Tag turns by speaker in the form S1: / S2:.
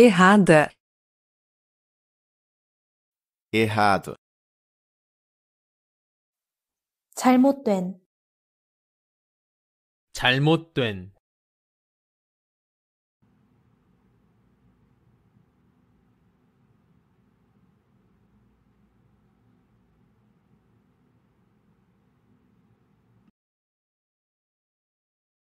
S1: errada,
S2: errado,
S1: 잘못된
S3: 잘못된